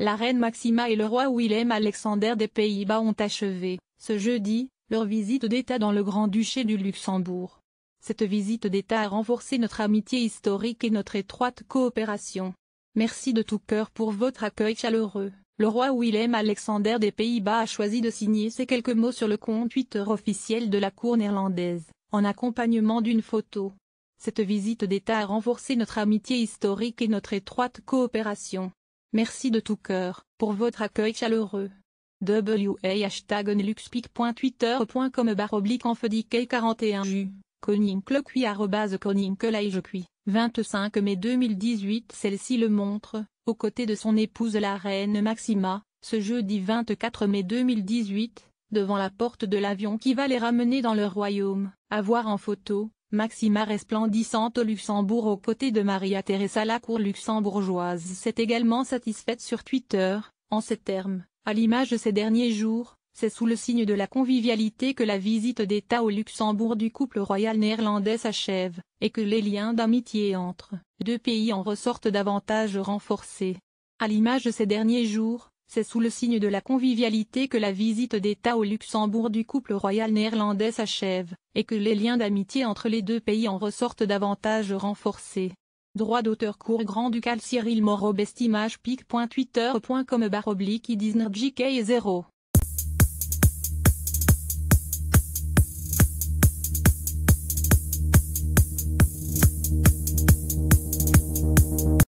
La reine Maxima et le roi Willem-Alexander des Pays-Bas ont achevé, ce jeudi, leur visite d'État dans le Grand-Duché du Luxembourg. Cette visite d'État a renforcé notre amitié historique et notre étroite coopération. Merci de tout cœur pour votre accueil chaleureux. Le roi Willem-Alexander des Pays-Bas a choisi de signer ces quelques mots sur le compte Twitter officiel de la cour néerlandaise, en accompagnement d'une photo. Cette visite d'État a renforcé notre amitié historique et notre étroite coopération. Merci de tout cœur, pour votre accueil chaleureux. WA hashtag nluxpic.twitter.com baroblique 41 ju, 41 cuit arrobase je cuit, 25 mai 2018 Celle-ci le montre, aux côtés de son épouse la reine Maxima, ce jeudi 24 mai 2018, devant la porte de l'avion qui va les ramener dans leur royaume, à voir en photo. Maxima resplendissante au Luxembourg aux côtés de Maria Teresa cour luxembourgeoise s'est également satisfaite sur Twitter, en ces termes, à l'image de ces derniers jours, c'est sous le signe de la convivialité que la visite d'État au Luxembourg du couple royal néerlandais s'achève, et que les liens d'amitié entre deux pays en ressortent davantage renforcés. À l'image de ces derniers jours, c'est sous le signe de la convivialité que la visite d'État au Luxembourg du couple royal néerlandais s'achève, et que les liens d'amitié entre les deux pays en ressortent davantage renforcés. Droit d'auteur court grand ducal Cyril Morobe bestimage pic.twitter.com baroblique 0